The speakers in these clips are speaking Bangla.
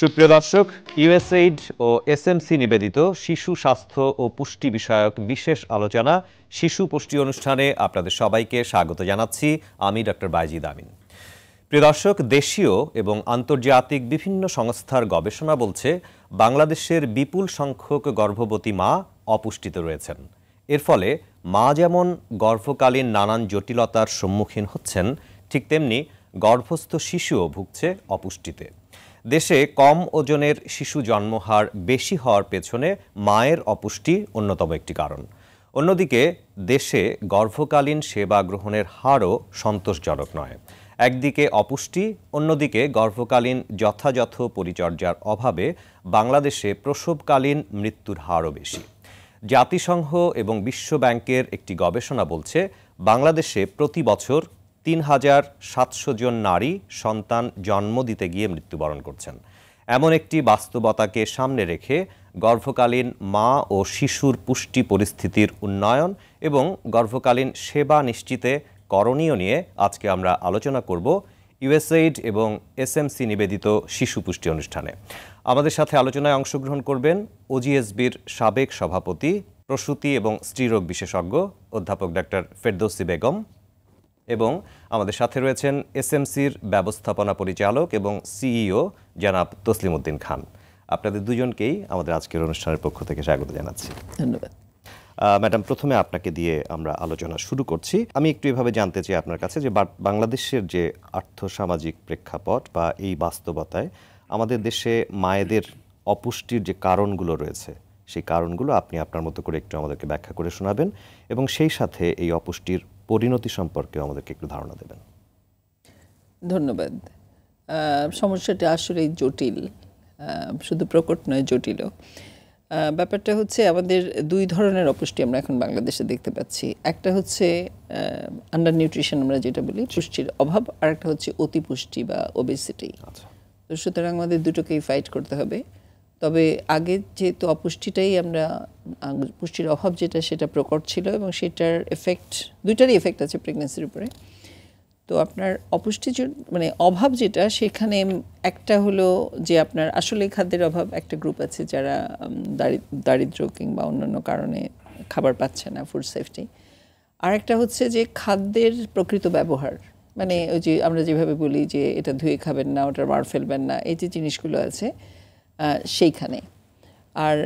সুপ্রিয় দর্শক ইউএসএইড ও এসএমসি নিবেদিত শিশু স্বাস্থ্য ও পুষ্টি বিষয়ক বিশেষ আলোচনা শিশু পুষ্টি অনুষ্ঠানে আপনাদের সবাইকে স্বাগত জানাচ্ছি আমি ডক্টর বাইজিদ আমিন প্রিয় দর্শক দেশীয় এবং আন্তর্জাতিক বিভিন্ন সংস্থার গবেষণা বলছে বাংলাদেশের বিপুল সংখ্যক গর্ভবতী মা অপুষ্টিতে রয়েছেন এর ফলে মা যেমন গর্ভকালীন নানান জটিলতার সম্মুখীন হচ্ছেন ঠিক তেমনি গর্ভস্থ শিশুও ভুগছে অপুষ্টিতে দেশে কম ওজনের শিশু জন্মহার বেশি হওয়ার পেছনে মায়ের অপুষ্টি অন্যতম একটি কারণ অন্যদিকে দেশে গর্ভকালীন সেবা গ্রহণের হারও সন্তোষজনক নয় একদিকে অপুষ্টি অন্যদিকে গর্ভকালীন যথাযথ পরিচর্যার অভাবে বাংলাদেশে প্রসবকালীন মৃত্যুর হারও বেশি জাতিসংঘ এবং বিশ্বব্যাংকের একটি গবেষণা বলছে বাংলাদেশে প্রতি বছর তিন হাজার সাতশো জন নারী সন্তান জন্ম দিতে গিয়ে মৃত্যুবরণ করছেন এমন একটি বাস্তবতাকে সামনে রেখে গর্ভকালীন মা ও শিশুর পুষ্টি পরিস্থিতির উন্নয়ন এবং গর্ভকালীন সেবা নিশ্চিতে করণীয় নিয়ে আজকে আমরা আলোচনা করব ইউএসএইড এবং এসএমসি নিবেদিত শিশু পুষ্টি অনুষ্ঠানে আমাদের সাথে আলোচনায় অংশগ্রহণ করবেন ওজিএসবির সাবেক সভাপতি প্রসূতি এবং স্ত্রীরোগ বিশেষজ্ঞ অধ্যাপক ডাক্তার ফেরদৌসি বেগম এবং আমাদের সাথে রয়েছেন এসএমসির ব্যবস্থাপনা পরিচালক এবং সিইও তসলিম উদ্দিন খান আপনাদের দুজনকেই আমাদের আজকের অনুষ্ঠানের পক্ষ থেকে স্বাগত জানাচ্ছি ধন্যবাদ ম্যাডাম প্রথমে আপনাকে দিয়ে আমরা আলোচনা শুরু করছি আমি একটু এভাবে জানতে চাই আপনার কাছে যে বাংলাদেশের যে আর্থসামাজিক প্রেক্ষাপট বা এই বাস্তবতায় আমাদের দেশে মায়েদের অপুষ্টির যে কারণগুলো রয়েছে সেই কারণগুলো আপনি আপনার মতো করে একটু আমাদেরকে ব্যাখ্যা করে শোনাবেন এবং সেই সাথে এই অপুষ্টির পরিণতি সম্পর্কে আমাদেরকে একটু ধারণা দেবেন ধন্যবাদ সমস্যাটি আসলেই জটিল শুধু প্রকট নয় জটিলও ব্যাপারটা হচ্ছে আমাদের দুই ধরনের অপুষ্টি আমরা এখন বাংলাদেশে দেখতে পাচ্ছি একটা হচ্ছে আন্ডার নিউট্রিশন আমরা যেটা বলি পুষ্টির অভাব আর একটা হচ্ছে অতিপুষ্টি বা ওবেসিটি আচ্ছা। তো সুতরাং আমাদের দুটোকেই ফাইট করতে হবে তবে আগে যেহেতু অপুষ্টিটাই আমরা পুষ্টির অভাব যেটা সেটা প্রকট ছিল এবং সেটার এফেক্ট দুইটারই এফেক্ট আছে প্রেগনেন্সির উপরে তো আপনার অপুষ্টি মানে অভাব যেটা সেখানে একটা হলো যে আপনার আসলে খাদ্যের অভাব একটা গ্রুপ আছে যারা দারিদ্র কিংবা অন্যান্য কারণে খাবার পাচ্ছে না ফুড সেফটি আর একটা হচ্ছে যে খাদ্যের প্রকৃত ব্যবহার মানে ওই যে আমরা যেভাবে বলি যে এটা ধুয়ে খাবেন না ওটার মার ফেলবেন না এই যে জিনিসগুলো আছে সেইখানে আর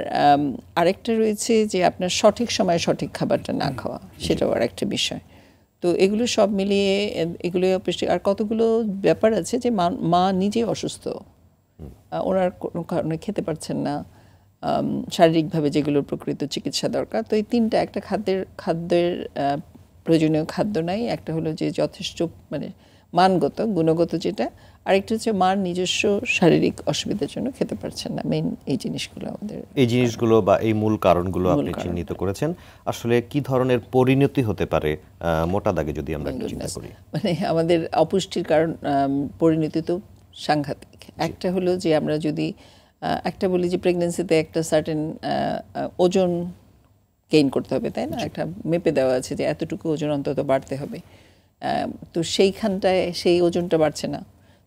আরেকটা রয়েছে যে আপনার সঠিক সময়ে সঠিক খাবারটা না খাওয়া সেটাও আর একটা বিষয় তো এগুলো সব মিলিয়ে এগুলো আর কতগুলো ব্যাপার আছে যে মা নিজে অসুস্থ ওনার কোনো কারণে খেতে পারছেন না শারীরিকভাবে যেগুলোর প্রকৃত চিকিৎসা দরকার তো এই তিনটা একটা খাদ্যের খাদ্যের প্রয়োজনীয় খাদ্য নাই একটা হলো যে যথেষ্ট মানে মানগত গুণগত যেটা আরেকটা হচ্ছে মার নিজস্ব শারীরিক অসুবিধার জন্য খেতে পারছেন না মেইন এই জিনিসগুলো আমাদের এই জিনিসগুলো বা এই মূল কারণগুলো আপনি চিহ্নিত করেছেন আসলে কি ধরনের পরিণতি হতে পারে মোটা দাগে যদি আমরা একটু চিন্তা করি মানে আমাদের অপুষ্টির কারণ পরিণতি তো সাংঘাতিক একটা হলো যে আমরা যদি একটা বলি যে প্রেগনেন্সিতে একটা সার্টেন ওজন গেইন করতে হবে তাই না একটা মেপে দেওয়া আছে যে এতটুকু ওজন অন্তত বাড়তে হবে তো সেইখানটায় সেই ওজনটা বাড়ছে না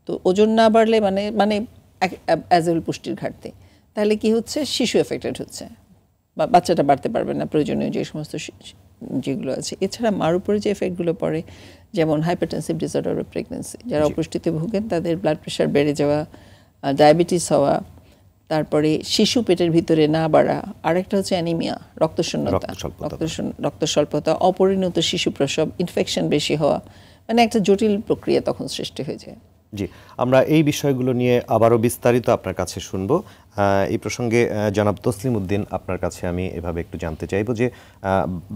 তো ওজন না বাড়লে মানে মানে অ্যাজল পুষ্টির ঘাটতি তাহলে কি হচ্ছে শিশু এফেক্টেড হচ্ছে বা বাচ্চাটা বাড়তে পারবে না প্রয়োজনীয় যে সমস্ত যেগুলো আছে এছাড়া মার উপরে যে এফেক্টগুলো পড়ে যেমন হাইপারটেন্সিভ ডিসঅর্ডার অফ প্রেগনেন্সি যারা অপুষ্টিতে ভোগেন তাদের ব্লাড প্রেশার বেড়ে যাওয়া ডায়াবেটিস হওয়া তারপরে শিশু পেটের ভিতরে না বাড়া আরেকটা হচ্ছে অ্যানিমিয়া রক্তশূন্যতা রক্ত স্বল্পতা অপরিণত শিশু প্রসব ইনফেকশন বেশি হওয়া মানে একটা জটিল প্রক্রিয়া তখন সৃষ্টি হয়ে যায় জি আমরা এই বিষয়গুলো নিয়ে আবারও বিস্তারিত আপনার কাছে শুনব এই প্রসঙ্গে জনাব তসলিম উদ্দিন আপনার কাছে আমি এভাবে একটু জানতে চাইব যে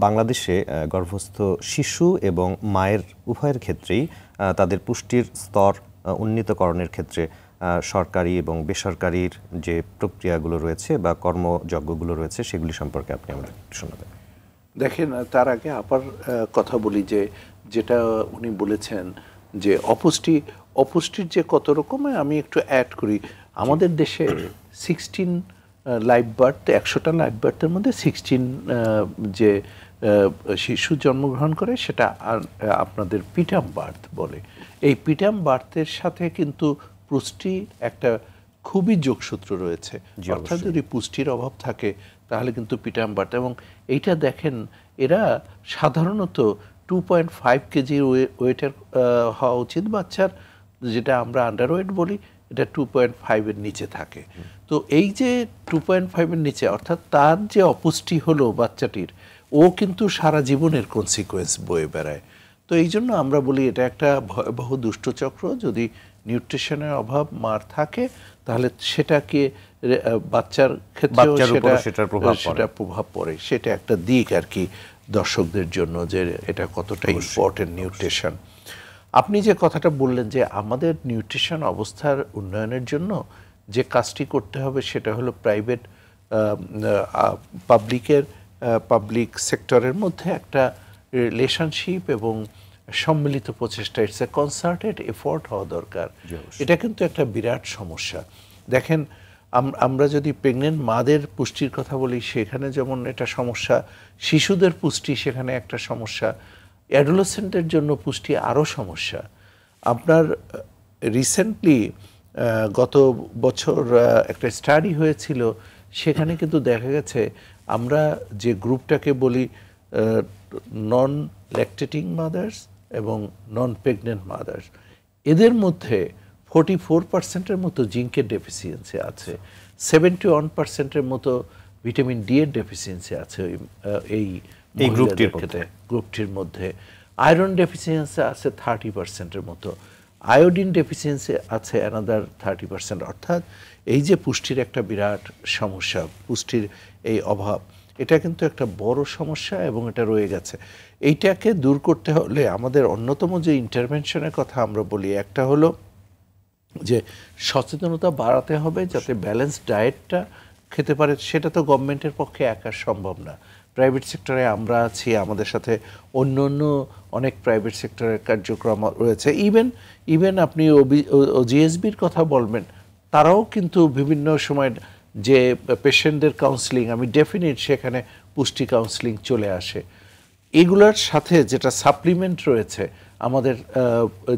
বাংলাদেশে গর্ভস্থ শিশু এবং মায়ের উভয়ের ক্ষেত্রেই তাদের পুষ্টির স্তর উন্নীতকরণের ক্ষেত্রে সরকারি এবং বেসরকারির যে প্রক্রিয়াগুলো রয়েছে বা কর্মযজ্ঞগুলো রয়েছে সেগুলি সম্পর্কে আপনি আমাদের একটু শোনাবেন দেখেন তার আগে আবার কথা বলি যে যেটা উনি বলেছেন যে অপুষ্টি অপুষ্টির যে কত রকমের আমি একটু অ্যাড করি আমাদের দেশে সিক্সটিন লাইফ বার্থ একশোটা লাইফ বার্থের মধ্যে সিক্সটিন যে শিশু জন্মগ্রহণ করে সেটা আপনাদের পিটাম বার্থ বলে এই পিটাম বার্থের সাথে কিন্তু পুষ্টি একটা খুবই যোগসূত্র রয়েছে অর্থাৎ যদি পুষ্টির অভাব থাকে তাহলে কিন্তু পিটাম বার্থ এবং এইটা দেখেন এরা সাধারণত টু পয়েন্ট ফাইভ কেজি ওয়েটের হওয়া উচিত বাচ্চার যেটা আমরা আন্ডারওয়েট বলি এটা টু পয়েন্ট ফাইভের নিচে থাকে তো এই যে টু পয়েন্ট ফাইভের নিচে অর্থাৎ তার যে অপুষ্টি হলো বাচ্চাটির ও কিন্তু সারা জীবনের কনসিকোয়েন্স বয়ে বেড়ায় তো এই জন্য আমরা বলি এটা একটা ভয়াবহ দুষ্টচক্র যদি নিউট্রিশনের অভাব মার থাকে তাহলে সেটাকে বাচ্চার ক্ষেত্রে সেটা প্রভাব পড়ে সেটা একটা দিক আর কি দর্শকদের জন্য যে এটা কতটা ইম্পর্টেন্ট নিউট্রিশন আপনি যে কথাটা বললেন যে আমাদের নিউট্রিশন অবস্থার উন্নয়নের জন্য যে কাজটি করতে হবে সেটা হলো প্রাইভেট পাবলিকের পাবলিক সেক্টরের মধ্যে একটা রিলেশনশিপ এবং সম্মিলিত প্রচেষ্টা ইটস এ কনসার্টেড এফোর্ট হওয়া দরকার এটা কিন্তু একটা বিরাট সমস্যা দেখেন আমরা যদি প্রেগনেন্ট মাদের পুষ্টির কথা বলি সেখানে যেমন এটা সমস্যা শিশুদের পুষ্টি সেখানে একটা সমস্যা অ্যাডোলোসেন্টের জন্য পুষ্টি আরও সমস্যা আপনার রিসেন্টলি গত বছর একটা স্টাডি হয়েছিল সেখানে কিন্তু দেখা গেছে আমরা যে গ্রুপটাকে বলি নন ল্যাকটেটিং মাদার্স এবং নন প্রেগনেন্ট মাদার্স এদের মধ্যে ফোরটি ফোর পার্সেন্টের মতো জিঙ্কের ডেফিসিয়েন্সি আছে সেভেন্টি ওয়ান পার্সেন্টের মতো ভিটামিন ডি এর ডেফিসিয়েন্সি আছে এই এই গ্রুপটির ক্ষেত্রে গ্রুপটির মধ্যে আয়রন ডেফিসিয়েন্সি আছে থার্টি পার্সেন্টের মতো আয়োডিন ডেফিসিয়েন্সি আছে অ্যানাদার থার্টি পার্সেন্ট অর্থাৎ এই যে পুষ্টির একটা বিরাট সমস্যা পুষ্টির এই অভাব এটা কিন্তু একটা বড় সমস্যা এবং এটা রয়ে গেছে এইটাকে দূর করতে হলে আমাদের অন্যতম যে ইন্টারভেনশনের কথা আমরা বলি একটা হলো যে সচেতনতা বাড়াতে হবে যাতে ব্যালেন্স ডায়েটটা খেতে পারে সেটা তো গভর্নমেন্টের পক্ষে একা সম্ভব না প্রাইভেট সেক্টরে আমরা আছি আমাদের সাথে অন্য অন্য অনেক প্রাইভেট সেক্টরের কার্যক্রম রয়েছে ইভেন ইভেন আপনি জিএসবির কথা বলবেন তারাও কিন্তু বিভিন্ন সময় যে পেশেন্টদের কাউন্সিলিং আমি ডেফিনেট সেখানে পুষ্টি কাউন্সিলিং চলে আসে এগুলোর সাথে যেটা সাপ্লিমেন্ট রয়েছে আমাদের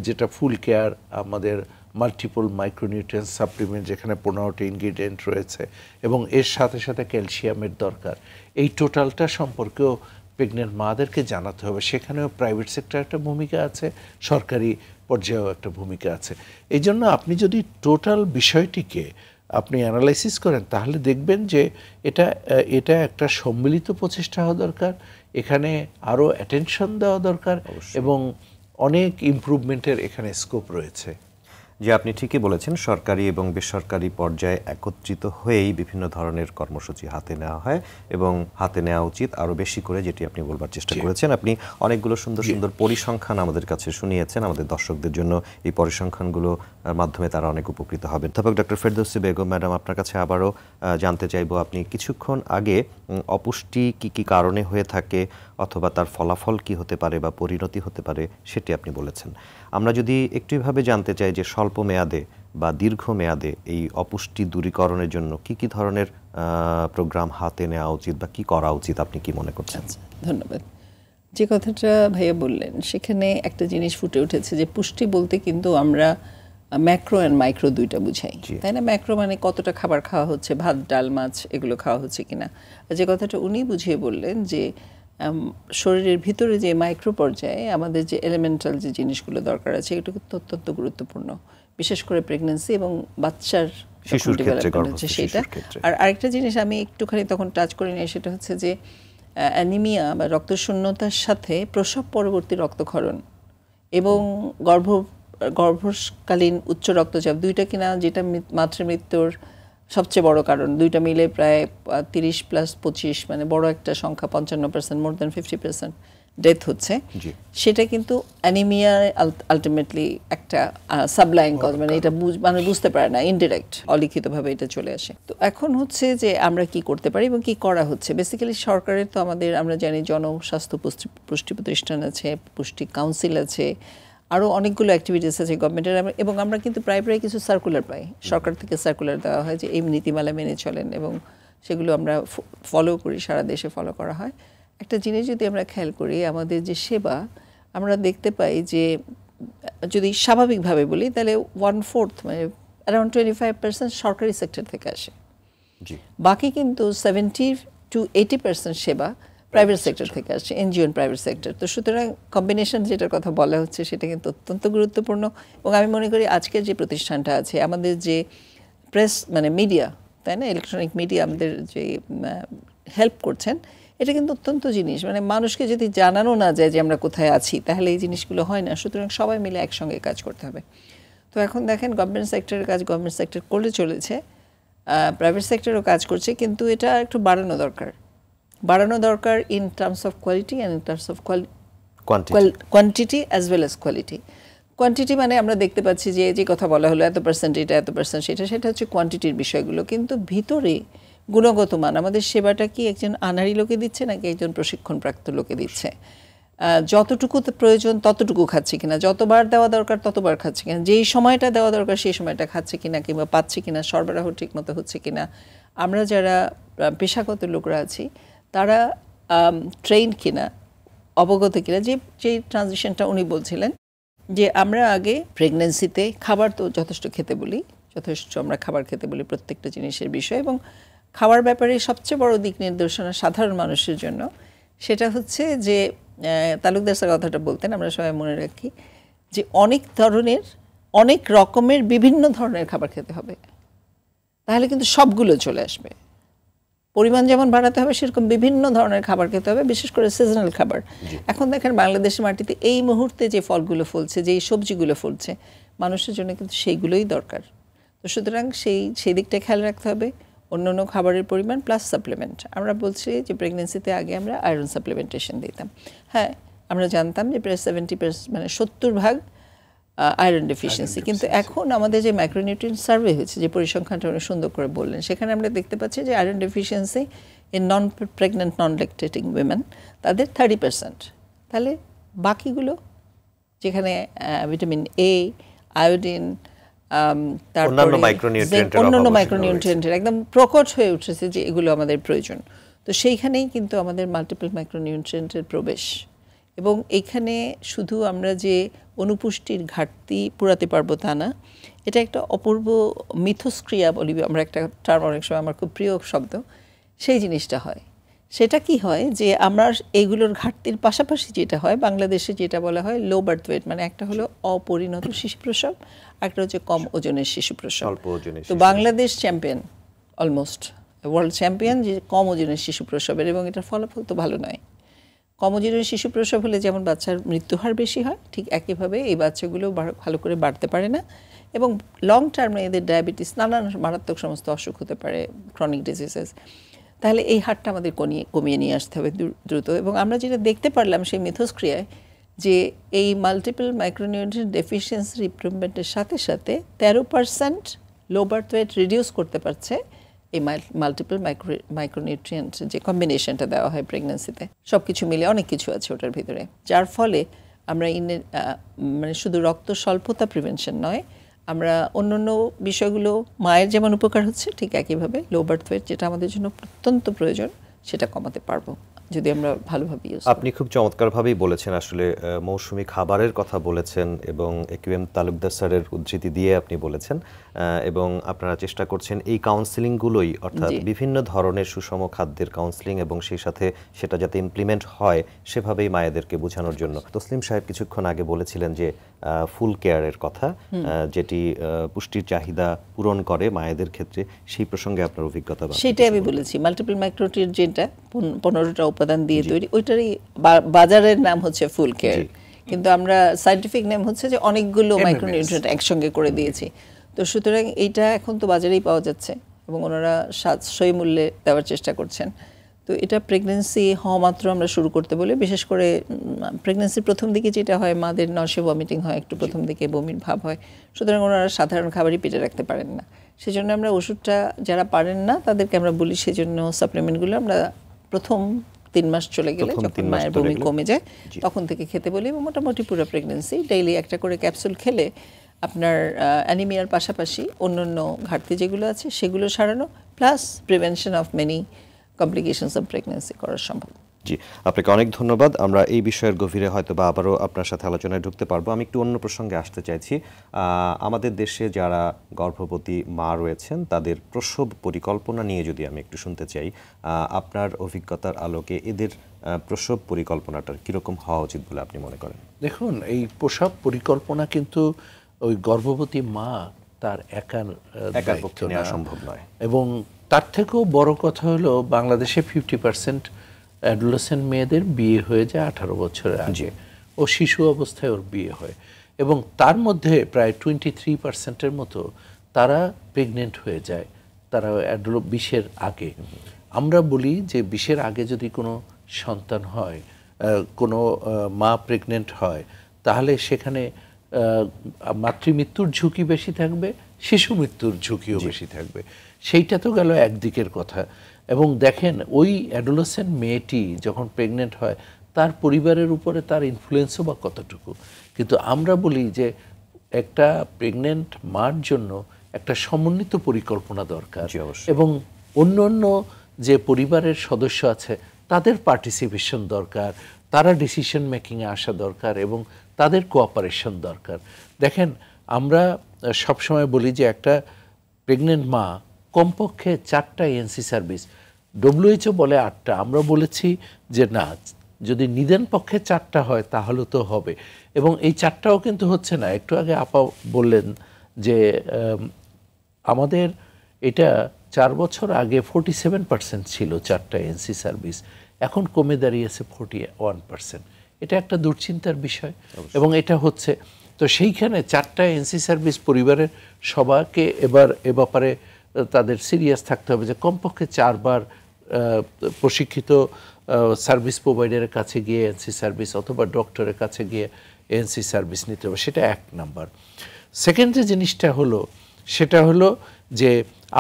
যেটা ফুল কেয়ার আমাদের মাল্টিপল মাইক্রোনিউট্রেন সাপ্লিমেন্ট যেখানে পনেরোটি ইনগ্রিডিয়েন্ট রয়েছে এবং এর সাথে সাথে ক্যালসিয়ামের দরকার এই টোটালটা সম্পর্কেও প্রেগনেন্ট মাদেরকে জানাতে হবে সেখানেও প্রাইভেট সেক্টর একটা ভূমিকা আছে সরকারি পর্যায়েও একটা ভূমিকা আছে এই জন্য আপনি যদি টোটাল বিষয়টিকে আপনি অ্যানালাইসিস করেন তাহলে দেখবেন যে এটা এটা একটা সম্মিলিত প্রচেষ্টা হওয়া দরকার এখানে আরও অ্যাটেনশন দেওয়া দরকার এবং অনেক ইম্প্রুভমেন্টের এখানে স্কোপ রয়েছে যে আপনি ঠিকই বলেছেন সরকারি এবং বেসরকারি পর্যায়ে একত্রিত হয়েই বিভিন্ন ধরনের কর্মসূচি হাতে নেওয়া হয় এবং হাতে নেওয়া উচিত আরও বেশি করে যেটি আপনি বলবার চেষ্টা করেছেন আপনি অনেকগুলো সুন্দর সুন্দর পরিসংখ্যান আমাদের কাছে শুনিয়েছেন আমাদের দর্শকদের জন্য এই পরিসংখ্যানগুলো মাধ্যমে তারা অনেক উপকৃত হবে অধ্যাপক ডক্টর ফেরদৌসি বেগম ম্যাডাম আপনার কাছে আবারও জানতে চাইব আপনি কিছুক্ষণ আগে অপুষ্টি কি কি কারণে হয়ে থাকে অথবা তার ফলাফল কি হতে পারে বা পরিণতি হতে পারে সেটি আপনি বলেছেন আমরা যদি একটুভাবে জানতে চাই যে স্বল্প মেয়াদে বা দীর্ঘ মেয়াদে এই অপুষ্টি দূরীকরণের জন্য কি কি ধরনের প্রোগ্রাম হাতে নেওয়া উচিত বা কি করা উচিত আপনি কি মনে করছেন আচ্ছা, ধন্যবাদ যে কথাটা ভাইয়া বললেন সেখানে একটা জিনিস ফুটে উঠেছে যে পুষ্টি বলতে কিন্তু আমরা ম্যাক্রো অ্যান্ড মাইক্রো দুইটা বুঝাই তাই না ম্যাক্রো মানে কতটা খাবার খাওয়া হচ্ছে ভাত ডাল মাছ এগুলো খাওয়া হচ্ছে কিনা যে কথাটা উনি বুঝিয়ে বললেন যে শরীরের ভিতরে যে মাইক্রো পর্যায়ে আমাদের যে এলিমেন্টাল যে জিনিসগুলো দরকার আছে এটা কিন্তু অত্যন্ত গুরুত্বপূর্ণ বিশেষ করে প্রেগনেন্সি এবং বাচ্চার সেটা আর আরেকটা জিনিস আমি একটুখানি তখন টাচ করে নিই সেটা হচ্ছে যে অ্যানিমিয়া বা রক্তশূন্যতার সাথে প্রসব পরবর্তী রক্তক্ষরণ এবং গর্ভ গর্ভকালীন উচ্চ রক্তচাপ দুইটা কিনা যেটা মাতৃমৃত্যুর সবচেয়ে বড় কারণ দুইটা মিলে প্রায় তিরিশ প্লাস পঁচিশ মানে বড় একটা সংখ্যা পঞ্চান্ন percent more than fifty percent death হচ্ছে সেটা কিন্তু অ্যানিমিয়া আলটিমেটলি একটা সাবলাইন কজ মানে এটা মানে বুঝতে পারে না ইনডিরেক্ট অলিখিতভাবে এটা চলে আসে তো এখন হচ্ছে যে আমরা কি করতে পারি এবং কি করা হচ্ছে বেসিক্যালি সরকারের তো আমাদের আমরা জানি জনস্বাস্থ্য পুষ্টি পুষ্টি প্রতিষ্ঠান আছে পুষ্টি কাউন্সিল আছে আরও অনেকগুলো অ্যাক্টিভিটিস আছে গভর্নমেন্টের এবং আমরা কিন্তু প্রায় প্রায় কিছু সার্কুলার পাই সরকার থেকে সার্কুলার দেওয়া হয় যে এই নীতিমালা মেনে চলেন এবং সেগুলো আমরা ফলো করি সারা দেশে ফলো করা হয় একটা জিনিস যদি আমরা খেয়াল করি আমাদের যে সেবা আমরা দেখতে পাই যে যদি স্বাভাবিকভাবে বলি তাহলে ওয়ান ফোর্থ মানে অ্যারাউন্ড টোয়েন্টি ফাইভ পার্সেন্ট সরকারি সেক্টর থেকে আসে বাকি কিন্তু সেভেন্টি টু এইটি পার্সেন্ট সেবা প্রাইভেট সেক্টর থেকে আসছে এনজিও প্রাইভেট সেক্টর তো সুতরাং কম্বিনেশন যেটার কথা বলা হচ্ছে সেটা কিন্তু অত্যন্ত গুরুত্বপূর্ণ এবং আমি মনে করি আজকের যে প্রতিষ্ঠানটা আছে আমাদের যে প্রেস মানে মিডিয়া তাই না ইলেকট্রনিক মিডিয়া আমাদের যে হেল্প করছেন এটা কিন্তু অত্যন্ত জিনিস মানে মানুষকে যদি জানানো না যায় যে আমরা কোথায় আছি তাহলে এই জিনিসগুলো হয় না সুতরাং সবাই মিলে একসঙ্গে কাজ করতে হবে তো এখন দেখেন গভর্নমেন্ট সেক্টরের কাজ গভর্নমেন্ট সেক্টর করে চলেছে প্রাইভেট সেক্টরও কাজ করছে কিন্তু এটা একটু বাড়ানো দরকার বাড়ানো দরকার in terms of quality and in terms of quantity as well as quality quantity মানে আমরা দেখতে পাচ্ছি যে যে কথা বলা হলো এত পার্সেন্ট এটা এত পার্সেন্ট সেটা সেটা হচ্ছে কোয়ান্টিটির বিষয়গুলো কিন্তু ভিতরে গুণগত মান আমাদের সেবাটা কি একজন আনারি লোকে দিচ্ছে নাকি একজন প্রশিক্ষণপ্রাপ্ত লোকে দিচ্ছে যতটুকু প্রয়োজন ততটুকু খাচ্ছে কিনা যতবার দেওয়া দরকার ততবার খাচ্ছে কিনা যেই সময়টা দেওয়া দরকার সেই সময়টা খাচ্ছে কিনা কিংবা পাচ্ছে কিনা সরবরাহ ঠিকমতো হচ্ছে কিনা আমরা যারা পেশাগত লোকরা আছি তারা ট্রেন কিনা অবগত কিনা যে যে ট্রানজিশনটা উনি বলছিলেন যে আমরা আগে প্রেগনেন্সিতে খাবার তো যথেষ্ট খেতে বলি যথেষ্ট আমরা খাবার খেতে বলি প্রত্যেকটা জিনিসের বিষয় এবং খাওয়ার ব্যাপারে সবচেয়ে বড় দিক নির্দেশনা সাধারণ মানুষের জন্য সেটা হচ্ছে যে তালুকদার স্যার কথাটা বলতেন আমরা সবাই মনে রাখি যে অনেক ধরনের অনেক রকমের বিভিন্ন ধরনের খাবার খেতে হবে তাহলে কিন্তু সবগুলো চলে আসবে পরিমাণ যেমন বাড়াতে হবে সেরকম বিভিন্ন ধরনের খাবার খেতে হবে বিশেষ করে সিজনাল খাবার এখন দেখেন বাংলাদেশের মাটিতে এই মুহূর্তে যে ফলগুলো ফলছে যে সবজিগুলো ফলছে মানুষের জন্য কিন্তু সেইগুলোই দরকার তো সুতরাং সেই সেই দিকটা খেয়াল রাখতে হবে অন্য অন্য খাবারের পরিমাণ প্লাস সাপ্লিমেন্ট আমরা বলছি যে প্রেগনেন্সিতে আগে আমরা আয়রন সাপ্লিমেন্টেশন দিতাম হ্যাঁ আমরা জানতাম যে প্রায় সেভেন্টি মানে সত্তর ভাগ আয়রন ডেফিসিয়েন্সি কিন্তু এখন আমাদের যে ম্যাক্রোনিউট্রিয়েন্ট সার্ভে হয়েছে যে পরিসংখ্যানটা অনেক সুন্দর করে বললেন সেখানে আমরা দেখতে পাচ্ছি যে iron deficiency in non pregnant non lactating women তাদের থার্টি পার্সেন্ট তাহলে বাকিগুলো যেখানে ভিটামিন এ আয়োডিন তারপরে অন্যান্য মাইক্রোনিউট্রিয়েন্টের একদম প্রকট হয়ে উঠেছে যে এগুলো আমাদের প্রয়োজন তো সেইখানেই কিন্তু আমাদের মাল্টিপল মাইক্রোনিউট্রিয়েন্টের প্রবেশ এবং এখানে শুধু আমরা যে অনুপুষ্টির ঘাটতি পুরাতে পারবো তা না এটা একটা অপূর্ব মিথস্ক্রিয়া বলি আমরা একটা টার্ম অনেক সময় আমার খুব প্রিয় শব্দ সেই জিনিসটা হয় সেটা কি হয় যে আমরা এগুলোর ঘাটতির পাশাপাশি যেটা হয় বাংলাদেশে যেটা বলা হয় লো বার্থ ওয়েট মানে একটা হলো অপরিণত শিশু প্রসব একটা হচ্ছে কম ওজনের শিশু প্রসব তো Bangladesh champion almost world champion যে কম ওজনের শিশু প্রসবের এবং এটার ফলাফল তো ভালো নয় কমজোরের শিশু প্রসব হলে যেমন বাচ্চার মৃত্যু হার বেশি হয় ঠিক একইভাবে এই বাচ্চাগুলো ভালো করে বাড়তে পারে না এবং লং টার্মে এদের ডায়াবেটিস নানান মারাত্মক সমস্ত অসুখ হতে পারে ক্রনিক ডিজিজেস তাহলে এই হারটা আমাদের কমিয়ে কমিয়ে নিয়ে আসতে হবে দ্রুত এবং আমরা যেটা দেখতে পারলাম সেই মিথস্ক্রিয়ায় যে এই মাল্টিপল মাইক্রোনিউট্রিয়েন্ট ডেফিসিয়েন্সি ইম্প্রুভমেন্টের সাথে সাথে তেরো পার্সেন্ট লোবার ওয়েট রিডিউস করতে পারছে এই মাল্টিপল মাইক্রো মাইক্রোনিউট্রিয়েন্ট যে কম্বিনেশনটা দেওয়া হয় প্রেগনেন্সিতে সব কিছু মিলে অনেক কিছু আছে ওটার ভিতরে যার ফলে আমরা ইনে মানে শুধু রক্ত স্বল্পতা প্রিভেনশন নয় আমরা অন্য অন্য বিষয়গুলো মায়ের যেমন উপকার হচ্ছে ঠিক একইভাবে লো বার্থ ওয়েট যেটা আমাদের জন্য অত্যন্ত প্রয়োজন সেটা কমাতে পারবো যদি আমরা ভালোভাবে ইউজ আপনি খুব চমৎকারভাবেই বলেছেন আসলে মৌসুমি খাবারের কথা বলেছেন এবং একিউএম তালুকদার স্যারের উদ্ধৃতি দিয়ে আপনি বলেছেন এবং আপনারা চেষ্টা করছেন এই কাউন্সিলিংগুলোই অর্থাৎ বিভিন্ন ধরনের সুষম খাদ্যের কাউন্সিলিং এবং সেই সাথে সেটা যাতে ইমপ্লিমেন্ট হয় সেভাবেই মায়েদেরকে বোঝানোর জন্য তসলিম সাহেব কিছুক্ষণ আগে বলেছিলেন যে ফুল কেয়ারের কথা যেটি পুষ্টির চাহিদা পূরণ করে মায়েদের ক্ষেত্রে সেই প্রসঙ্গে আপনার অভিজ্ঞতা সেটাই আমি বলেছি মাল্টিপল মাইক্রোটির যেটা পনেরোটা উপাদান দিয়ে তৈরি ওইটারই বাজারের নাম হচ্ছে ফুল কেয়ার কিন্তু আমরা সাইন্টিফিক নেম হচ্ছে যে অনেকগুলো মাইক্রোনিউট্রিয়েন্ট একসঙ্গে করে দিয়েছি তো সুতরাং এইটা এখন তো বাজারেই পাওয়া যাচ্ছে এবং ওনারা সাশ্রয়ী মূল্যে দেওয়ার চেষ্টা করছেন তো এটা প্রেগনেন্সি হওয়া মাত্র আমরা শুরু করতে বলি বিশেষ করে প্রেগনেন্সির প্রথম দিকে যেটা হয় মাদের নশে ভমিটিং হয় একটু প্রথম দিকে বমির ভাব হয় সুতরাং ওনারা সাধারণ খাবারই পেটে রাখতে পারেন না সেজন্য আমরা ওষুধটা যারা পারেন না তাদেরকে আমরা বলি সেজন্য সাপ্লিমেন্টগুলো আমরা প্রথম তিন মাস চলে গেলে যখন মায়ের বমি কমে যায় তখন থেকে খেতে বলি এবং মোটামুটি পুরো প্রেগনেন্সি ডেইলি একটা করে ক্যাপসুল খেলে আপনার অ্যানিমিয়ার পাশাপাশি অন্য অন্য ঘাটতি যেগুলো আছে সেগুলো সারানো plus prevention of many complications of pregnancy করা সম্ভব জি আপনাকে অনেক ধন্যবাদ আমরা এই বিষয়ের গভীরে হয়তো বা আবারও আপনার সাথে আলোচনায় ঢুকতে পারবো আমি একটু অন্য প্রসঙ্গে আসতে চাইছি আমাদের দেশে যারা গর্ভবতী মা রয়েছেন তাদের প্রসব পরিকল্পনা নিয়ে যদি আমি একটু শুনতে চাই আপনার অভিজ্ঞতার আলোকে এদের প্রসব পরিকল্পনাটার কীরকম হওয়া উচিত বলে আপনি মনে করেন দেখুন এই প্রসব পরিকল্পনা কিন্তু ওই গর্ভবতী মা তার একার একার পক্ষে নেওয়া সম্ভব নয় এবং তার থেকেও বড় কথা হলো বাংলাদেশে ফিফটি পার্সেন্ট অ্যাডোলেসেন্ট মেয়েদের বিয়ে হয়ে যায় আঠারো বছরের আগে ও শিশু অবস্থায় ওর বিয়ে হয় এবং তার মধ্যে প্রায় টোয়েন্টি থ্রি পার্সেন্টের মতো তারা প্রেগনেন্ট হয়ে যায় তারা অ্যাডোলো বিশের আগে আমরা বলি যে বিশের আগে যদি কোনো সন্তান হয় কোনো মা প্রেগনেন্ট হয় তাহলে সেখানে মাতৃমৃত্যুর ঝুঁকি বেশি থাকবে শিশু মৃত্যুর ঝুঁকিও বেশি থাকবে সেইটা তো গেল একদিকের কথা এবং দেখেন ওই অ্যাডোলেসেন্ট মেয়েটি যখন প্রেগনেন্ট হয় তার পরিবারের উপরে তার ইনফ্লুয়েন্সও বা কতটুকু কিন্তু আমরা বলি যে একটা প্রেগনেন্ট মার জন্য একটা সমন্বিত পরিকল্পনা দরকার এবং অন্য অন্য যে পরিবারের সদস্য আছে তাদের পার্টিসিপেশন দরকার তারা ডিসিশন মেকিংয়ে আসা দরকার এবং তাদের কোঅপারেশন দরকার দেখেন আমরা সবসময় বলি যে একটা প্রেগনেন্ট মা কমপক্ষে চারটা এনসি সার্ভিস ডব্লিউএইচও বলে আটটা আমরা বলেছি যে না যদি নিদেন পক্ষে চারটা হয় তাহলে তো হবে এবং এই চারটাও কিন্তু হচ্ছে না একটু আগে আপা বললেন যে আমাদের এটা চার বছর আগে ফোর্টি সেভেন পার্সেন্ট ছিল চারটা এনসি সার্ভিস এখন কমে দাঁড়িয়েছে ফোর্টি ওয়ান পার্সেন্ট এটা একটা দুশ্চিন্তার বিষয় এবং এটা হচ্ছে তো সেইখানে চারটা এনসি সার্ভিস পরিবারের সবাকে এবার এ ব্যাপারে তাদের সিরিয়াস থাকতে হবে যে কমপক্ষে চারবার প্রশিক্ষিত সার্ভিস প্রোভাইডারের কাছে গিয়ে এনসি সার্ভিস অথবা ডক্টরের কাছে গিয়ে এনসি সার্ভিস নিতে হবে সেটা এক নাম্বার সেকেন্ড যে জিনিসটা হলো সেটা হলো যে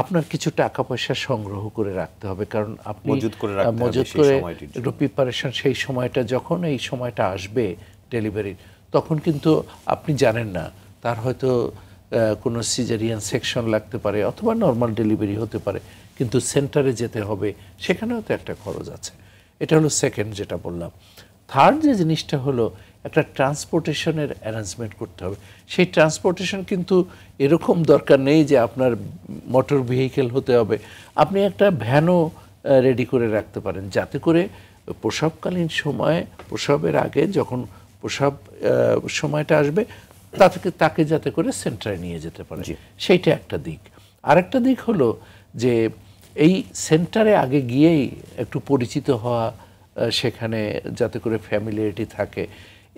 আপনার কিছু টাকা পয়সা সংগ্রহ করে রাখতে হবে কারণ আপনি মজুত করে করে একটু প্রিপারেশন সেই সময়টা যখন এই সময়টা আসবে ডেলিভারির তখন কিন্তু আপনি জানেন না তার হয়তো কোনো সিজারিয়ান সেকশন লাগতে পারে অথবা নর্মাল ডেলিভারি হতে পারে কিন্তু সেন্টারে যেতে হবে সেখানেও তো একটা খরচ আছে এটা হলো সেকেন্ড যেটা বললাম থার্ড যে জিনিসটা হলো একটা ট্রান্সপোর্টেশনের অ্যারেঞ্জমেন্ট করতে হবে সেই ট্রান্সপোর্টেশন কিন্তু এরকম দরকার নেই যে আপনার মোটর ভেহিকেল হতে হবে আপনি একটা ভ্যানও রেডি করে রাখতে পারেন যাতে করে প্রসবকালীন সময়ে প্রসবের আগে যখন প্রসব সময়টা আসবে তাকে তাকে যাতে করে সেন্টারে নিয়ে যেতে পারে সেইটা একটা দিক আরেকটা দিক হলো যে এই সেন্টারে আগে গিয়েই একটু পরিচিত হওয়া সেখানে যাতে করে ফ্যামিলিয়ারিটি থাকে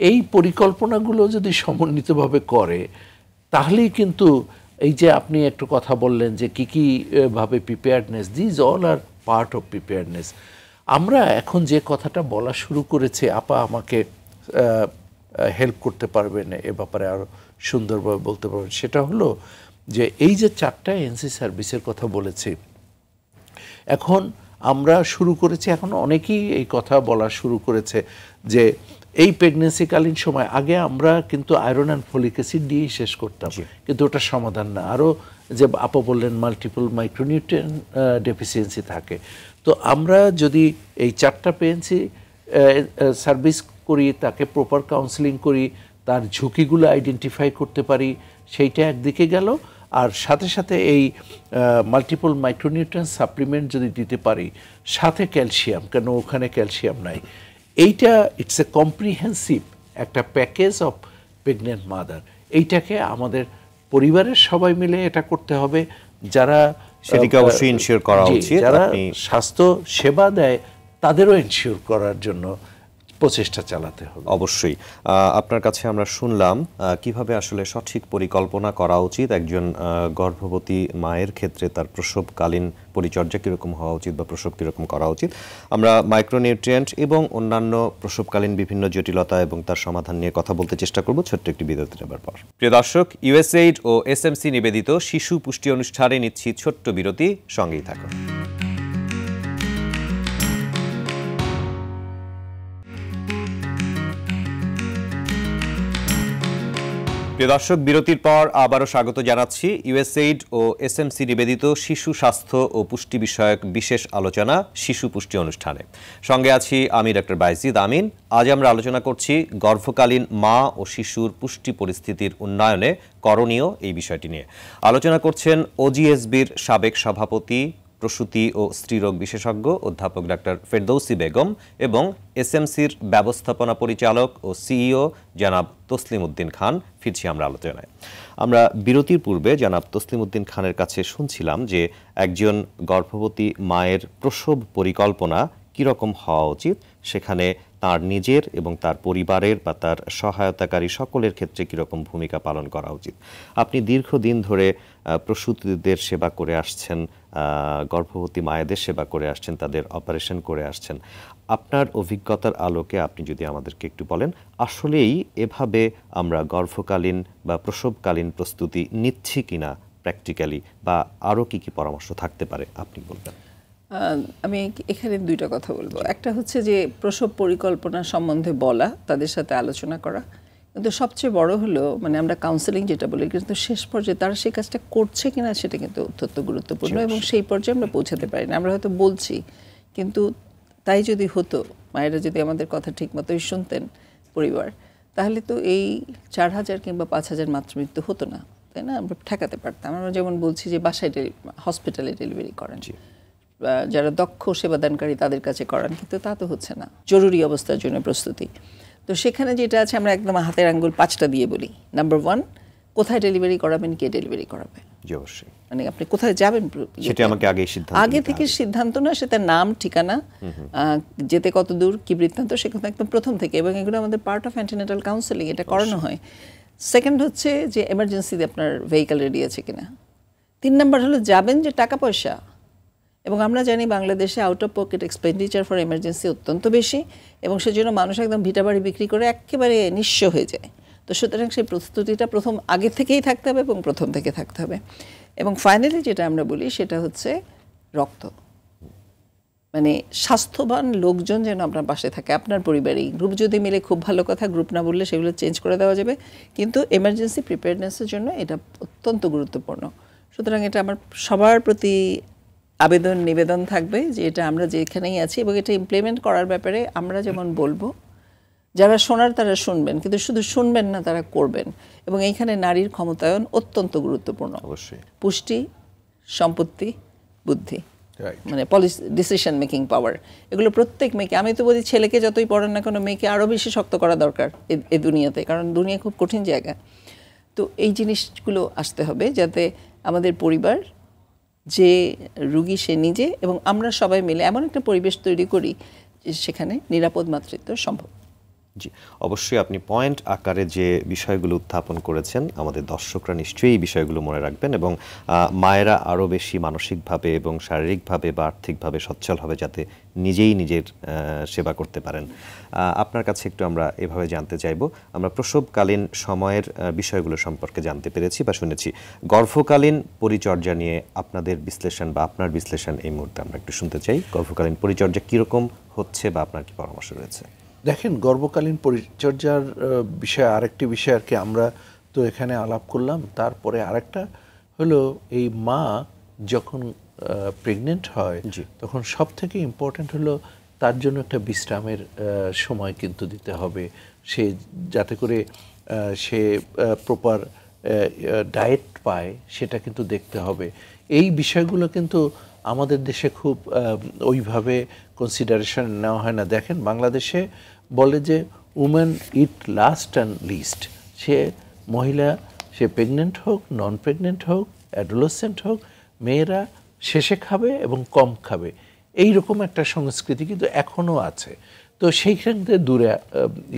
এই পরিকল্পনাগুলো যদি সমন্বিতভাবে করে তাহলেই কিন্তু এই যে আপনি একটু কথা বললেন যে কী কীভাবে preparedness these all are part of preparedness আমরা এখন যে কথাটা বলা শুরু করেছি আপা আমাকে হেল্প করতে পারবেন এ ব্যাপারে আরও সুন্দরভাবে বলতে পারবেন সেটা হলো যে এই যে চারটা এনসি সার্ভিসের কথা বলেছি এখন আমরা শুরু করেছি এখন অনেকেই এই কথা বলা শুরু করেছে যে এই প্রেগনেন্সিকালীন সময় আগে আমরা কিন্তু আয়রন অ্যান্ড ফলিক অ্যাসিড দিয়েই শেষ করতাম কিন্তু ওটা সমাধান না আরও যে আপো বললেন মাল্টিপল মাইক্রোনিউট্রেন ডেফিসিয়েন্সি থাকে তো আমরা যদি এই চারটা পেয়েছি সার্ভিস করি তাকে প্রপার কাউন্সিলিং করি তার ঝুঁকিগুলো আইডেন্টিফাই করতে পারি সেইটা একদিকে গেল আর সাথে সাথে এই মাল্টিপল মাইক্রোনিউট্রেন সাপ্লিমেন্ট যদি দিতে পারি সাথে ক্যালসিয়াম কেন ওখানে ক্যালসিয়াম নাই এইটা ইটস এ কম্প্রিহেন্সিভ একটা প্যাকেজ অফ প্রেগনেন্ট মাদার এইটাকে আমাদের পরিবারের সবাই মিলে এটা করতে হবে যারা সেটিকে অবশ্যই ইনশিওর করা উচিত যারা স্বাস্থ্য সেবা দেয় তাদেরও ইনশিওর করার জন্য প্রচেষ্টা চালাতে হবে অবশ্যই আপনার কাছে আমরা শুনলাম কিভাবে আসলে সঠিক পরিকল্পনা করা উচিত একজন গর্ভবতী মায়ের ক্ষেত্রে তার প্রসবকালীন পরিচর্যা কীরকম হওয়া উচিত বা প্রসব কীরকম করা উচিত আমরা মাইক্রোনিউট্রিয়েন্ট এবং অন্যান্য প্রসবকালীন বিভিন্ন জটিলতা এবং তার সমাধান নিয়ে কথা বলতে চেষ্টা করব ছোট্ট একটি বিরতি নেবার পর প্রিয় দর্শক ইউএসএইড ও এসএমসি নিবেদিত শিশু পুষ্টি অনুষ্ঠানে নিচ্ছি ছোট্ট বিরতি সঙ্গেই থাকুন প্রিয় দর্শক বিরতির পর আবারও স্বাগত জানাচ্ছি ইউএসএইড ও এসএমসি নিবেদিত শিশু স্বাস্থ্য ও পুষ্টি বিষয়ক বিশেষ আলোচনা শিশু পুষ্টি অনুষ্ঠানে সঙ্গে আছি আমি ডক্টর বাইজিদ আমিন আজ আমরা আলোচনা করছি গর্ভকালীন মা ও শিশুর পুষ্টি পরিস্থিতির উন্নয়নে করণীয় এই বিষয়টি নিয়ে আলোচনা করছেন ওজিএসবির সাবেক সভাপতি প্রসূতি ও স্ত্রীরোগ বিশেষজ্ঞ অধ্যাপক ডাক্তার ফেরদৌসি বেগম এবং এসএমসির ব্যবস্থাপনা পরিচালক ও সিইও জানাব তসলিম উদ্দিন খান ফিরছি আমরা আলোচনায় আমরা বিরতির পূর্বে জানাব তসলিম উদ্দিন খানের কাছে শুনছিলাম যে একজন গর্ভবতী মায়ের প্রসব পরিকল্পনা কীরকম হওয়া উচিত সেখানে তার নিজের এবং তার পরিবারের বা তার সহায়তাকারী সকলের ক্ষেত্রে কীরকম ভূমিকা পালন করা উচিত আপনি দীর্ঘদিন ধরে প্রসূতিদের সেবা করে আসছেন গর্ভবতী মায়েদের সেবা করে আসছেন তাদের অপারেশন করে আসছেন আপনার অভিজ্ঞতার আলোকে আপনি যদি আমাদেরকে একটু বলেন আসলেই এভাবে আমরা গর্ভকালীন বা প্রসবকালীন প্রস্তুতি নিচ্ছি কিনা প্র্যাকটিক্যালি বা আরও কি কি পরামর্শ থাকতে পারে আপনি বলবেন আমি এখানে দুইটা কথা বলবো একটা হচ্ছে যে প্রসব পরিকল্পনা সম্বন্ধে বলা তাদের সাথে আলোচনা করা কিন্তু সবচেয়ে বড় হলো মানে আমরা কাউন্সেলিং যেটা বলি কিন্তু শেষ পর্যায়ে তারা সেই কাজটা করছে কিনা সেটা কিন্তু অত্যন্ত গুরুত্বপূর্ণ এবং সেই পর্যায়ে আমরা পৌঁছাতে পারি না আমরা হয়তো বলছি কিন্তু তাই যদি হতো মায়েরা যদি আমাদের কথা ঠিক মতোই শুনতেন পরিবার তাহলে তো এই চার হাজার কিংবা পাঁচ হাজার মাতৃমৃত্যু হতো না তাই না আমরা ঠেকাতে পারতাম আমরা যেমন বলছি যে বাসায় হসপিটালে ডেলিভারি করেন যারা দক্ষ সেবাদানকারী তাদের কাছে করান কিন্তু তা তো হচ্ছে না জরুরি অবস্থার জন্য প্রস্তুতি তো সেখানে যেটা আছে আমরা একদম হাতের আঙ্গুল পাঁচটা দিয়ে বলি নাম্বার ওয়ান কোথায় ডেলিভারি করাবেন কে ডেলিভারি করাবেন মানে আপনি কোথায় যাবেন সেটা আমাকে আগে সিদ্ধান্ত আগে থেকে সিদ্ধান্ত না সেটা নাম ঠিকানা যেতে কত দূর কি বৃত্তান্ত সেখানে একদম প্রথম থেকে এবং এগুলো আমাদের পার্ট অফ অ্যান্টিনেটাল কাউন্সেলিং এটা করানো হয় সেকেন্ড হচ্ছে যে এমার্জেন্সিতে আপনার ভেহিক্যাল রেডি আছে কিনা তিন নাম্বার হলো যাবেন যে টাকা পয়সা এবং আমরা জানি বাংলাদেশে out of pocket expenditure for emergency অত্যন্ত বেশি এবং সেজন্য মানুষ একদম ভিটাবাড়ি বিক্রি করে একেবারে নিঃস্ব হয়ে যায় তো সুতরাং সেই প্রস্তুতিটা প্রথম আগে থেকেই থাকতে হবে এবং প্রথম থেকে থাকতে হবে এবং ফাইনালি যেটা আমরা বলি সেটা হচ্ছে রক্ত মানে স্বাস্থ্যবান লোকজন যেন আপনার পাশে থাকে আপনার পরিবারেই গ্রুপ যদি মিলে খুব ভালো কথা গ্রুপ না বললে সেগুলো চেঞ্জ করে দেওয়া যাবে কিন্তু এমার্জেন্সি প্রিপেয়ারনেসের জন্য এটা অত্যন্ত গুরুত্বপূর্ণ সুতরাং এটা আমার সবার প্রতি আবেদন নিবেদন থাকবে যে এটা আমরা যেখানেই আছি এবং এটা ইমপ্লিমেন্ট করার ব্যাপারে আমরা যেমন বলবো যারা শোনার তারা শুনবেন কিন্তু শুধু শুনবেন না তারা করবেন এবং এইখানে নারীর ক্ষমতায়ন অত্যন্ত গুরুত্বপূর্ণ অবশ্যই পুষ্টি সম্পত্তি বুদ্ধি মানে পলিসি ডিসিশন মেকিং পাওয়ার এগুলো প্রত্যেক মেয়েকে আমি তো বলি ছেলেকে যতই পড়েন না কোনো মেয়েকে আরও বেশি শক্ত করা দরকার এ দুনিয়াতে কারণ দুনিয়া খুব কঠিন জায়গা তো এই জিনিসগুলো আসতে হবে যাতে আমাদের পরিবার যে রুগী সে নিজে এবং আমরা সবাই মিলে এমন একটা পরিবেশ তৈরি করি যে সেখানে নিরাপদ মাতৃত্ব সম্ভব জি অবশ্যই আপনি পয়েন্ট আকারে যে বিষয়গুলো উত্থাপন করেছেন আমাদের দর্শকরা নিশ্চয়ই এই বিষয়গুলো মনে রাখবেন এবং মায়েরা আরও বেশি মানসিকভাবে এবং শারীরিকভাবে বা আর্থিকভাবে সচ্ছল হবে যাতে নিজেই নিজের সেবা করতে পারেন আপনার কাছে একটু আমরা এভাবে জানতে চাইব আমরা প্রসবকালীন সময়ের বিষয়গুলো সম্পর্কে জানতে পেরেছি বা শুনেছি গর্ভকালীন পরিচর্যা নিয়ে আপনাদের বিশ্লেষণ বা আপনার বিশ্লেষণ এই মুহূর্তে আমরা একটু শুনতে চাই গর্ভকালীন পরিচর্যা কীরকম হচ্ছে বা আপনার কি পরামর্শ রয়েছে দেখেন গর্বকালীন পরিচর্যার বিষয়ে আরেকটি বিষয় আর কি আমরা তো এখানে আলাপ করলাম তারপরে আরেকটা হলো এই মা যখন প্রেগনেন্ট হয় তখন সব থেকে ইম্পর্টেন্ট হলো তার জন্য একটা বিশ্রামের সময় কিন্তু দিতে হবে সে যাতে করে সে প্রপার ডায়েট পায় সেটা কিন্তু দেখতে হবে এই বিষয়গুলো কিন্তু আমাদের দেশে খুব ওইভাবে কনসিডারেশন নেওয়া হয় না দেখেন বাংলাদেশে বলে যে women eat last and least সে মহিলা সে প্রেগনেন্ট হোক নন প্রেগনেন্ট হোক অ্যাডোলসেন্ট হোক মেয়েরা শেষে খাবে এবং কম খাবে এই রকম একটা সংস্কৃতি কিন্তু এখনও আছে তো সেইখান থেকে দূরে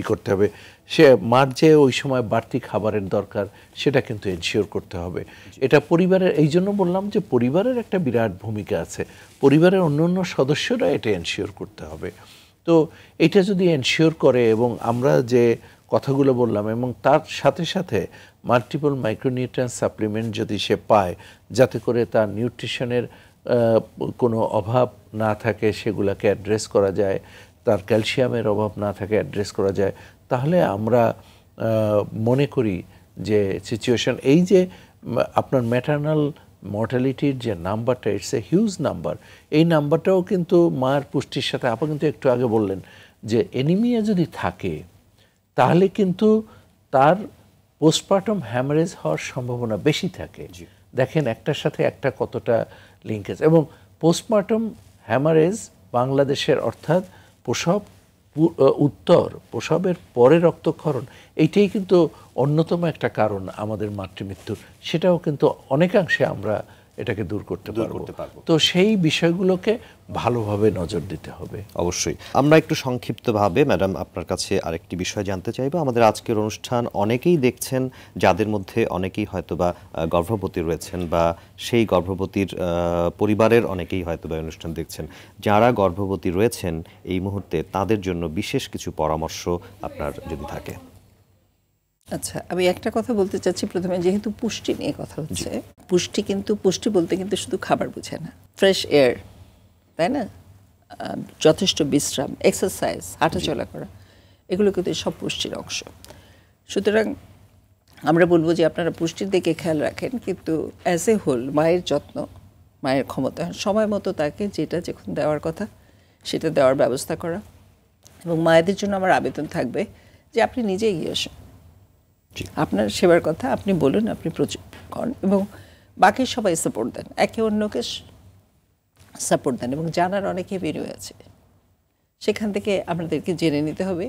ই করতে হবে সে মার যে ওই সময় বাড়তি খাবারের দরকার সেটা কিন্তু এনশিওর করতে হবে এটা পরিবারের এই জন্য বললাম যে পরিবারের একটা বিরাট ভূমিকা আছে পরিবারের অন্য অন্য সদস্যরা এটা এনশিওর করতে হবে তো এটা যদি এনশিওর করে এবং আমরা যে কথাগুলো বললাম এবং তার সাথে সাথে মাল্টিপল মাইক্রোনিউট্রিয়েন্ট সাপ্লিমেন্ট যদি সে পায় যাতে করে তার নিউট্রিশনের কোনো অভাব না থাকে সেগুলোকে অ্যাড্রেস করা যায় তার ক্যালসিয়ামের অভাব না থাকে অ্যাড্রেস করা যায় তাহলে আমরা মনে করি যে সিচুয়েশন এই যে আপনার ম্যাটার্নাল মর্টালিটির যে নাম্বারটা ইটস এ হিউজ নাম্বার এই নাম্বারটাও কিন্তু মার পুষ্টির সাথে আপা কিন্তু একটু আগে বললেন যে এনিমিয়া যদি থাকে তাহলে কিন্তু তার পোস্টমার্টম হ্যামারেজ হওয়ার সম্ভাবনা বেশি থাকে দেখেন একটার সাথে একটা কতটা লিঙ্কেজ এবং পোস্টমার্টম হ্যামারেজ বাংলাদেশের অর্থাৎ প্রসব উত্তর প্রসবের পরে রক্তক্ষরণ এইটাই কিন্তু অন্যতম একটা কারণ আমাদের মাতৃমৃত্যুর সেটাও কিন্তু অনেকাংশে আমরা এটাকে দূর করতে পারবো তো সেই বিষয়গুলোকে ভালোভাবে নজর দিতে হবে অবশ্যই আমরা একটু সংক্ষিপ্তভাবে ম্যাডাম আপনার কাছে আরেকটি বিষয় জানতে চাইবো আমাদের আজকের অনুষ্ঠান অনেকেই দেখছেন যাদের মধ্যে অনেকেই হয়তোবা গর্ভবতী রয়েছেন বা সেই গর্ভবতীর পরিবারের অনেকেই হয়তোবা অনুষ্ঠান দেখছেন যারা গর্ভবতী রয়েছেন এই মুহূর্তে তাদের জন্য বিশেষ কিছু পরামর্শ আপনার যদি থাকে আচ্ছা আমি একটা কথা বলতে চাচ্ছি প্রথমে যেহেতু পুষ্টি নিয়ে কথা হচ্ছে পুষ্টি কিন্তু পুষ্টি বলতে কিন্তু শুধু খাবার বুঝে না ফ্রেশ এয়ার তাই না যথেষ্ট বিশ্রাম এক্সারসাইজ হাঁটাচলা করা এগুলো কিন্তু সব পুষ্টির অংশ সুতরাং আমরা বলবো যে আপনারা পুষ্টির দিকে খেয়াল রাখেন কিন্তু অ্যাজ এ হোল মায়ের যত্ন মায়ের ক্ষমতা সময় মতো তাকে যেটা যখন দেওয়ার কথা সেটা দেওয়ার ব্যবস্থা করা এবং মায়েদের জন্য আমার আবেদন থাকবে যে আপনি নিজে এগিয়ে আসুন আপনার সেবার কথা আপনি বলুন আপনি প্রচুর করেন এবং বাকি সবাই সাপোর্ট দেন একে অন্যকে সাপোর্ট দেন এবং জানার অনেকে বেরিয়ে আছে সেখান থেকে আপনাদেরকে জেনে নিতে হবে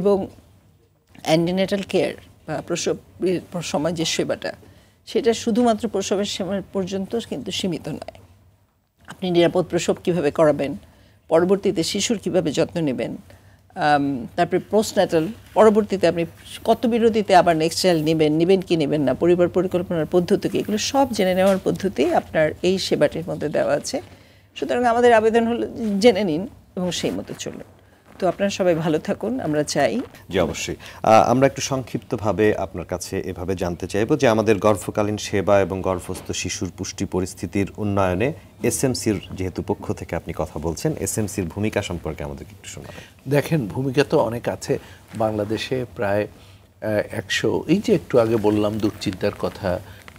এবং অ্যান্ডিনেটাল কেয়ার বা প্রসব সময় যে সেবাটা সেটা শুধুমাত্র প্রসবের সময় পর্যন্ত কিন্তু সীমিত নয় আপনি নিরাপদ প্রসব কিভাবে করাবেন পরবর্তীতে শিশুর কিভাবে যত্ন নেবেন তারপরে প্রশ্নাটাল পরবর্তীতে আপনি কত বিরতিতে আবার নেক্সট চাইল্ড নেবেন নেবেন কি নেবেন না পরিবার পরিকল্পনার পদ্ধতি কি এগুলো সব জেনে নেওয়ার পদ্ধতি আপনার এই সেবাটির মধ্যে দেওয়া আছে সুতরাং আমাদের আবেদন হলো জেনে নিন এবং সেই মতো চলুন তো আপনারা সবাই ভালো থাকুন আমরা চাই জি অবশ্যই আমরা একটু সংক্ষিপ্তভাবে আপনার কাছে এভাবে জানতে চাইব যে আমাদের গর্ভকালীন সেবা এবং গর্ভস্থ শিশুর পুষ্টি পরিস্থিতির উন্নয়নে এসএমসির যেহেতু পক্ষ থেকে আপনি কথা বলছেন এসএমসির ভূমিকা সম্পর্কে আমাদেরকে একটু শোনা দেখেন ভূমিকা তো অনেক আছে বাংলাদেশে প্রায় একশো এই যে একটু আগে বললাম দুশ্চিন্তার কথা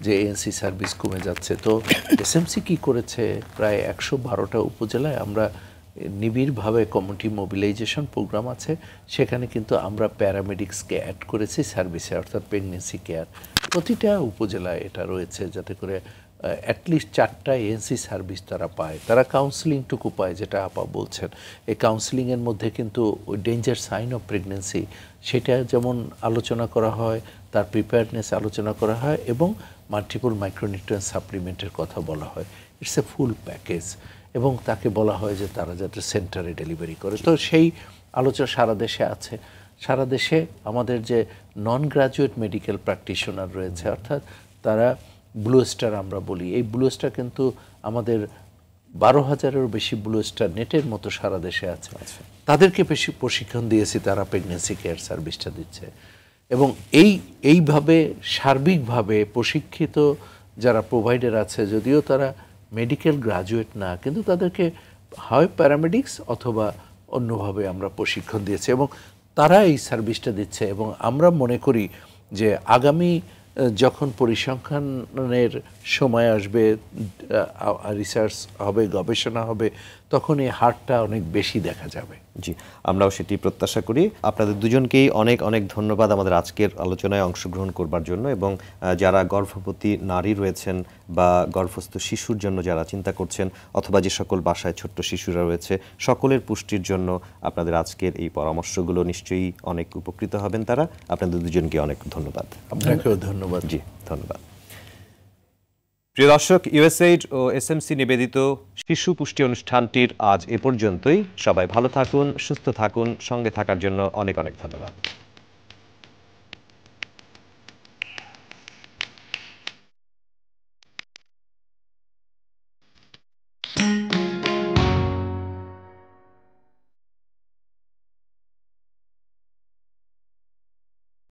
যে এএনসি সার্ভিস কমে যাচ্ছে তো এসএমসি কি করেছে প্রায় একশো বারোটা উপজেলায় আমরা নিবিড়ভাবে কমিউনিটি মোবিলাইজেশন প্রোগ্রাম আছে সেখানে কিন্তু আমরা প্যারামেডিক্সকে অ্যাড করেছি সার্ভিসে অর্থাৎ প্রেগনেন্সি কেয়ার প্রতিটা উপজেলায় এটা রয়েছে যাতে করে অ্যাটলিস্ট চারটা এএনসি সার্ভিস তারা পায় তারা কাউন্সিলিংটুকু পায় যেটা আপা বলছেন এই কাউন্সিলিংয়ের মধ্যে কিন্তু ওই ডেঞ্জার সাইন অফ প্রেগনেন্সি সেটা যেমন আলোচনা করা হয় তার প্রিপেয়ারনেস আলোচনা করা হয় এবং মাল্টিপল মাইক্রোনিউট্রিয়েন্ট সাপ্লিমেন্টের কথা বলা হয় ইটস এ ফুল প্যাকেজ এবং তাকে বলা হয় যে তারা যাতে সেন্টারে ডেলিভারি করে তো সেই আলোচনা সারা দেশে আছে সারা দেশে আমাদের যে নন গ্রাজুয়েট মেডিকেল প্র্যাকটিশনার রয়েছে অর্থাৎ তারা ব্লু স্টার আমরা বলি এই ব্লু স্টার কিন্তু আমাদের বারো হাজারেরও বেশি ব্লু স্টার নেটের মতো সারা দেশে আছে আচ্ছা। তাদেরকে বেশি প্রশিক্ষণ দিয়েছি তারা প্রেগনেন্সি কেয়ার সার্ভিসটা দিচ্ছে এবং এই এইভাবে সার্বিকভাবে প্রশিক্ষিত যারা প্রোভাইডার আছে যদিও তারা মেডিকেল গ্রাজুয়েট না কিন্তু তাদেরকে হয় প্যারামেডিক্স অথবা অন্যভাবে আমরা প্রশিক্ষণ দিয়েছি এবং তারা এই সার্ভিসটা দিচ্ছে এবং আমরা মনে করি যে আগামী যখন পরিসংখ্যানের সময় আসবে রিসার্চ হবে গবেষণা হবে তখন এই হারটা অনেক বেশি দেখা যাবে জি আমরাও সেটি প্রত্যাশা করি আপনাদের দুজনকেই অনেক অনেক ধন্যবাদ আমাদের আজকের আলোচনায় অংশগ্রহণ করবার জন্য এবং যারা গর্ভবতী নারী রয়েছেন বা গর্ভস্থ শিশুর জন্য যারা চিন্তা করছেন অথবা যে সকল বাসায় ছোট্ট শিশুরা রয়েছে সকলের পুষ্টির জন্য আপনাদের আজকের এই পরামর্শগুলো নিশ্চয়ই অনেক উপকৃত হবেন তারা আপনাদের দুজনকে অনেক ধন্যবাদ আপনাকেও ধন্যবাদ জি ধন্যবাদ প্রিয় দর্শক ইউএসএইড ও এসএমসি নিবেদিত শিশু পুষ্টি অনুষ্ঠানটির আজ এ পর্যন্তই সবাই ভালো থাকুন সুস্থ থাকুন সঙ্গে থাকার জন্য অনেক অনেক ধন্যবাদ